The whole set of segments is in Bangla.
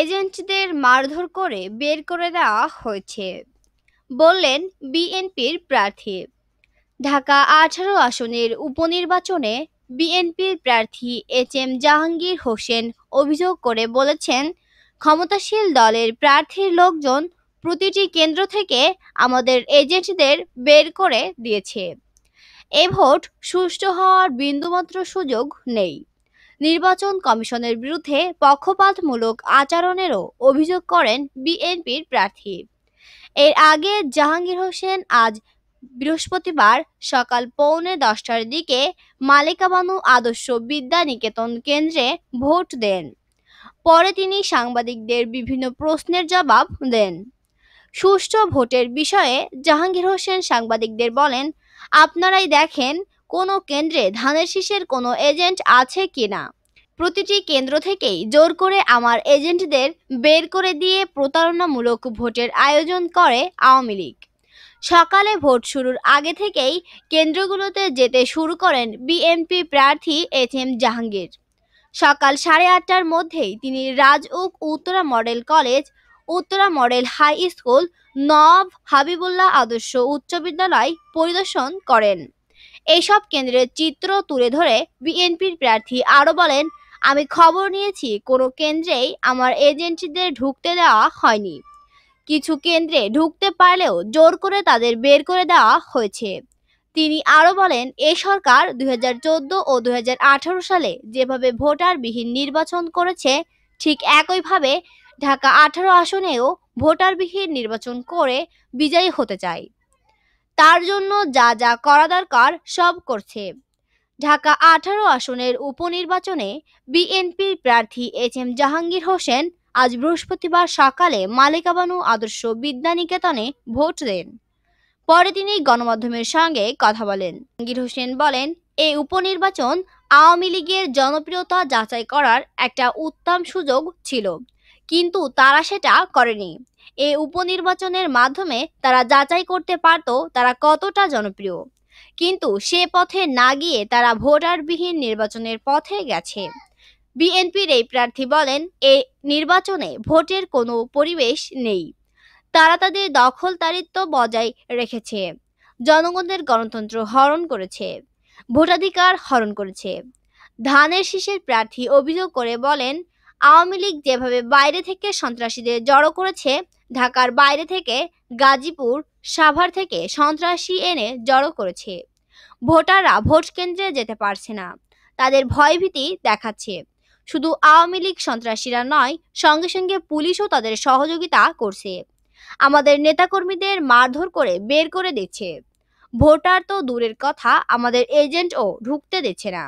এজেন্টদের মারধর করে বের করে দেওয়া হয়েছে বললেন বিএনপির প্রার্থী ঢাকা আঠারো আসনের উপনির্বাচনে বিএনপির প্রার্থী এইচ এম জাহাঙ্গীর হোসেন অভিযোগ করে বলেছেন ক্ষমতাশীল দলের প্রার্থীর লোকজন প্রতিটি কেন্দ্র থেকে আমাদের এজেন্টদের বের করে দিয়েছে এ ভোট সুষ্ঠু হওয়ার বিন্দুমাত্র সুযোগ নেই নির্বাচন কমিশনের বিরুদ্ধে পক্ষপাতমূলক আচরণেরও অভিযোগ করেন বিএনপির প্রার্থী এর আগে জাহাঙ্গীর হোসেন আজ বৃহস্পতিবার সকাল পৌনে দশটার দিকে মালিকাবানু আদর্শ বিদ্যা নিকেতন কেন্দ্রে ভোট দেন পরে তিনি সাংবাদিকদের বিভিন্ন প্রশ্নের জবাব দেন সুষ্ঠু ভোটের বিষয়ে জাহাঙ্গীর হোসেন সাংবাদিকদের বলেন আপনারাই দেখেন কোনো কেন্দ্রে ধানের শীষের কোনো এজেন্ট আছে কি না প্রতিটি কেন্দ্র থেকেই জোর করে আমার এজেন্টদের বের করে দিয়ে প্রতারণামূলক ভোটের আয়োজন করে আওয়ামী লীগ সকালে ভোট শুরুর আগে থেকেই কেন্দ্রগুলোতে যেতে শুরু করেন বিএনপি প্রার্থী এস এম জাহাঙ্গীর সকাল সাড়ে আটটার মধ্যেই তিনি Rajuk Uttara model college Uttara model high school নব হাবিবুল্লাহ আদর্শ উচ্চ বিদ্যালয় পরিদর্শন করেন এইসব কেন্দ্রের চিত্র তুলে ধরে বিএনপির প্রার্থী আরও বলেন আমি খবর নিয়েছি কোনো কেন্দ্রেই আমার এজেন্সিদের ঢুকতে দেওয়া হয়নি কিছু কেন্দ্রে ঢুকতে পারলেও জোর করে তাদের বের করে দেওয়া হয়েছে তিনি আরও বলেন এ সরকার দু ও দু সালে যেভাবে ভোটারবিহীন নির্বাচন করেছে ঠিক একইভাবে ঢাকা আঠারো আসনেও ভোটারবিহীন নির্বাচন করে বিজয়ী হতে চায় তার জন্য যা যা করা দরকার সব করছে ঢাকা আঠারো আসনের উপনির্বাচনে বিএনপির প্রার্থী এইচ এম জাহাঙ্গীর হোসেন আজ বৃহস্পতিবার সকালে মালিকাবানু আদর্শ বিদ্যানিকেতনে ভোট দেন পরে তিনি গণমাধ্যমের সঙ্গে কথা বলেন জাহাঙ্গীর হোসেন বলেন এই উপনির্বাচন আওয়ামী লীগের জনপ্রিয়তা যাচাই করার একটা উত্তম সুযোগ ছিল কিন্তু তারা সেটা করেনি এই উপনির্বাচনের মাধ্যমে তারা যাচাই করতে পারত তারা কতটা জনপ্রিয় কিন্তু সে পথে না গিয়ে তারা ভোটারবিহীন নির্বাচনের পথে গেছে বিএনপির এই প্রার্থী বলেন এ নির্বাচনে ভোটের কোনো পরিবেশ নেই তারা তাদের দখলদারিত্ব বজায় রেখেছে জনগণের গণতন্ত্র হরণ করেছে ভোটাধিকার হরণ করেছে ধানের শীষের প্রার্থী অভিযোগ করে বলেন আওয়ামী লীগ যেভাবে বাইরে থেকে সন্ত্রাসীদের জড়ো করেছে ঢাকার বাইরে থেকে গাজীপুর সাভার থেকে সন্ত্রাসী এনে জড়ো করেছে ভোটাররা ভোট কেন্দ্রে যেতে পারছে না তাদের ভয়ভীতি দেখাচ্ছে শুধু আওয়ামী লীগ সন্ত্রাসীরা নয় সঙ্গে সঙ্গে পুলিশও তাদের সহযোগিতা করছে আমাদের নেতাকর্মীদের মারধর করে বের করে দিচ্ছে ভোটার তো দূরের কথা আমাদের এজেন্টও ঢুকতে দিচ্ছে না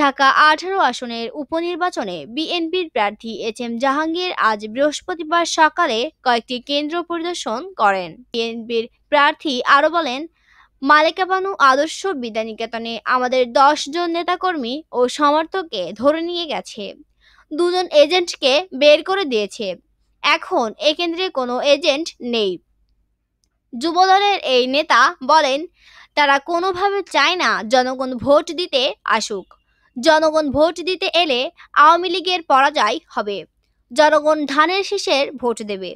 ঢাকা আঠারো আসনের উপনির্বাচনে বিএনপির প্রার্থী এইচ এম জাহাঙ্গীর আজ বৃহস্পতিবার সকালে কয়েকটি কেন্দ্র পরিদর্শন করেন বিএনপির প্রার্থী আরও বলেন মালিকাবানু আদর্শ বিদ্যানিকেতনে আমাদের দশ জন নেতাকর্মী ও সমর্থককে ধরে নিয়ে গেছে দুজন এজেন্টকে বের করে দিয়েছে এখন এ কেন্দ্রে কোনো এজেন্ট নেই যুবদলের এই নেতা বলেন তারা কোনোভাবে চায় না জনগণ ভোট দিতে আসুক জনগণ ভোট দিতে এলে আওয়ামী লীগের পরাজয় হবে জনগণ ধানের শেষের ভোট দেবে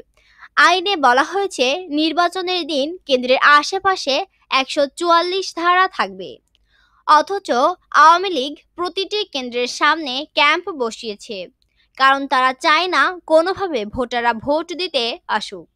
আইনে বলা হয়েছে নির্বাচনের দিন কেন্দ্রের আশেপাশে একশো চুয়াল্লিশ ধারা থাকবে অথচ আওয়ামী লীগ প্রতিটি কেন্দ্রের সামনে ক্যাম্প বসিয়েছে কারণ তারা চায় না কোনোভাবে ভোটাররা ভোট দিতে আসুক